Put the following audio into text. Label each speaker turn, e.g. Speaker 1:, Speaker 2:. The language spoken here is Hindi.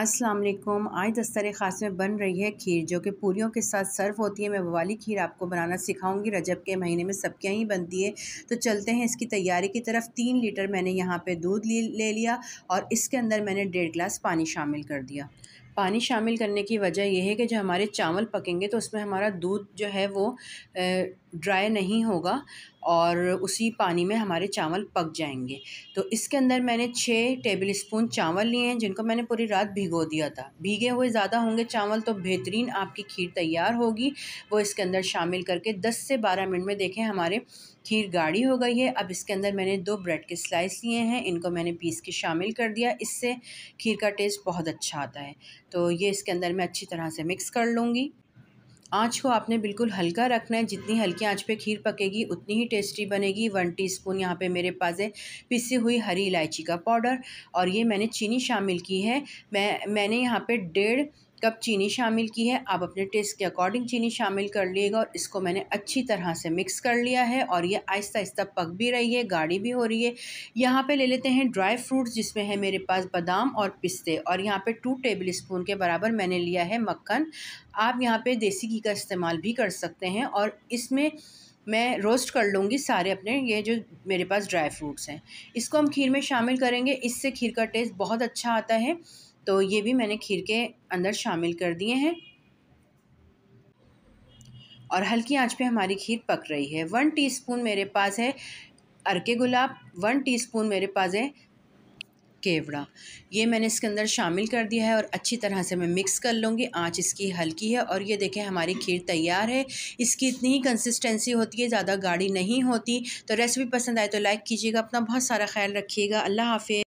Speaker 1: अस्सलाम वालेकुम आज दस्तर ख़ास में बन रही है खीर जो कि पूरियों के साथ सर्व होती है मैं वाली खीर आपको बनाना सिखाऊंगी रजब के महीने में सबके यहीं बनती है तो चलते हैं इसकी तैयारी की तरफ तीन लीटर मैंने यहाँ पे दूध ले लिया और इसके अंदर मैंने डेढ़ गिलास पानी शामिल कर दिया पानी शामिल करने की वजह यह है कि जो हमारे चावल पकेंगे तो उसमें हमारा दूध जो है वो ए, ड्राई नहीं होगा और उसी पानी में हमारे चावल पक जाएंगे तो इसके अंदर मैंने छः टेबल स्पून चावल लिए हैं जिनको मैंने पूरी रात भिगो दिया था भीगे हुए ज़्यादा होंगे चावल तो बेहतरीन आपकी खीर तैयार होगी वो इसके अंदर शामिल करके 10 से 12 मिनट में देखें हमारे खीर गाढ़ी हो गई है अब इसके अंदर मैंने दो ब्रेड के स्लाइस लिए हैं इनको मैंने पीस के शामिल कर दिया इससे खीर का टेस्ट बहुत अच्छा आता है तो ये इसके अंदर मैं अच्छी तरह से मिक्स कर लूँगी आँच को आपने बिल्कुल हल्का रखना है जितनी हल्की आँच पे खीर पकेगी उतनी ही टेस्टी बनेगी वन टीस्पून यहाँ पे मेरे पास है पिसी हुई हरी इलायची का पाउडर और ये मैंने चीनी शामिल की है मैं मैंने यहाँ पे डेढ़ कप चीनी शामिल की है आप अपने टेस्ट के अकॉर्डिंग चीनी शामिल कर लीजिएगा और इसको मैंने अच्छी तरह से मिक्स कर लिया है और ये आहिस्ता आहिस्ता पक भी रही है गाढ़ी भी हो रही है यहाँ पे ले लेते हैं ड्राई फ्रूट्स जिसमें है मेरे पास बादाम और पिस्ते और यहाँ पे टू टेबल स्पून के बराबर मैंने लिया है मक्खन आप यहाँ पर देसी घी का इस्तेमाल भी कर सकते हैं और इसमें मैं रोस्ट कर लूँगी सारे अपने ये जो मेरे पास ड्राई फ्रूट्स हैं इसको हम खीर में शामिल करेंगे इससे खीर का टेस्ट बहुत अच्छा आता है तो ये भी मैंने खीर के अंदर शामिल कर दिए हैं और हल्की आंच पे हमारी खीर पक रही है वन टीस्पून मेरे पास है अरके गुलाब वन टीस्पून मेरे पास है केवड़ा ये मैंने इसके अंदर शामिल कर दिया है और अच्छी तरह से मैं मिक्स कर लूँगी आँच इसकी हल्की है और ये देखें हमारी खीर तैयार है इसकी इतनी ही कंसिस्टेंसी होती है ज़्यादा गाढ़ी नहीं होती तो रेसिपी पसंद आए तो लाइक कीजिएगा अपना बहुत सारा ख्याल रखिएगा अल्लाह हाफ़